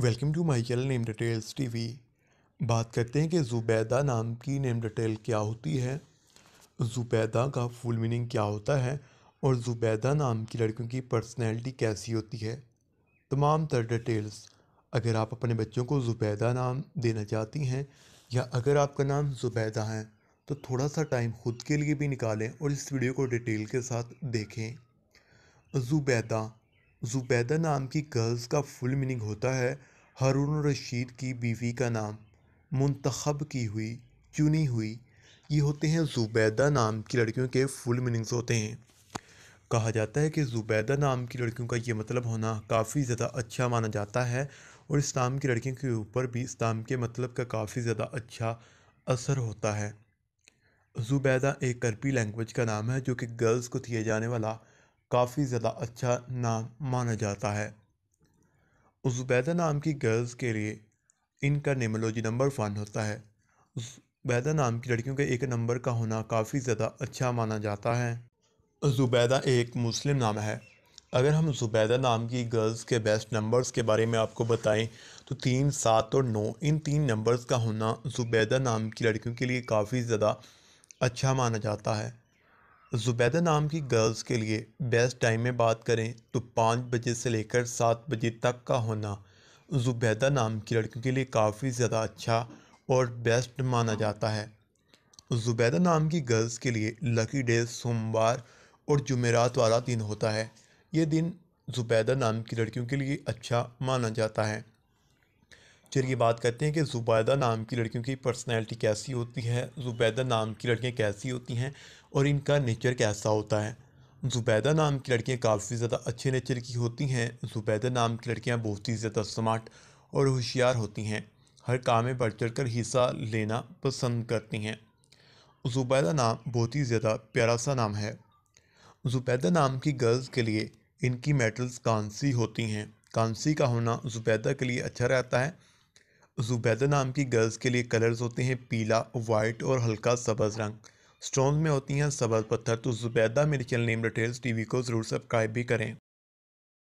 welcome to my channel name details TV बात करते हैं कि ज़ुबैदा नाम की नेम डिटेल क्या होती है ज़ुबैदा का फुल मीनिंग क्या होता है और ज़ुबैदा नाम की लड़कियों की पर्सनैलिटी कैसी होती है तमाम तर डिटेल्स अगर आप अपने बच्चों को ज़ुबैदा नाम देना चाहती हैं या अगर आपका नाम ज़ुबैदा है तो थोड़ा सा टाइम खुद के लिए भी निकालें और इस वीडियो को डिटेल के साथ देखें ज़ुबैदा ज़ुबैदा नाम की गर्ल्स का फुल मीनिंग होता है हारून रशीद की बीवी का नाम मुंतखब की हुई चुनी हुई ये होते हैं ज़ुबैदा नाम की लड़कियों के फुल मीनिंग्स होते हैं कहा जाता है कि ज़ुबैदा नाम की लड़कियों का ये मतलब होना काफ़ी ज़्यादा अच्छा माना जाता है और इस नाम की लड़कियों के ऊपर भी इस नाम के मतलब का काफ़ी ज़्यादा अच्छा असर होता है ज़ुबैदा एक अरबी लैंग्वेज का नाम है जो कि गर्ल्स को दिया जाने वाला काफ़ी ज़्यादा अच्छा नाम माना जाता है उसबैदा नाम की गर्ल्स के लिए इनका नेमोलॉजी नंबर वन होता है जुबैदा नाम की लड़कियों के एक नंबर का होना काफ़ी ज़्यादा अच्छा माना जाता है जुबैदा एक मुस्लिम नाम है अगर हम जुबैदा नाम की गर्ल्स के बेस्ट नंबर्स के बारे में आपको बताएं तो तीन सात और नौ इन तीन नंबर्स का होना जुबैदा नाम की लड़कियों के लिए काफ़ी ज़्यादा अच्छा माना जाता है ज़ुबैदा नाम की गर्ल्स के लिए बेस्ट टाइम में बात करें तो पाँच बजे से लेकर सात बजे तक का होना ज़ुबैदा नाम की लड़कियों के लिए काफ़ी ज़्यादा अच्छा और बेस्ट माना जाता है ज़ुबैदा नाम की गर्ल्स के लिए लकी डे सोमवार और जुमेरात वाला दिन होता है ये दिन ज़ुबैदा नाम की लड़कियों के लिए अच्छा माना जाता है चलिए बात करते हैं कि ज़ुबैदा नाम की लड़कियों की पर्सनैलिटी कैसी होती है ज़ुबैदा नाम की लड़कियाँ कैसी होती हैं और इनका नेचर कैसा होता है ज़ुबैदा नाम की लड़कियाँ काफ़ी ज़्यादा अच्छे नेचर की होती हैं ज़ुबैदा नाम की लड़कियाँ बहुत ही ज़्यादा स्मार्ट और होशियार होती हैं हर काम में बढ़ चढ़ कर हिस्सा लेना पसंद करती हैं ज़ुबैदा नाम बहुत ही ज़्यादा प्यारा सा नाम है ज़ुबैदा नाम की गर्ल्स के लिए इनकी मेटल्स कांसी होती हैं कांसी का होना ज़ुबैदा के लिए अच्छा रहता है जुबैदा नाम की गर्ल्स के लिए कलर्स होते हैं पीला वाइट और हल्का सब्ज़ रंग स्टोन में होती हैं सब्ज़ पत्थर तो जुबैदा मेरे चैनल नेम डिटेल्स टीवी को ज़रूर सब्सक्राइब भी करें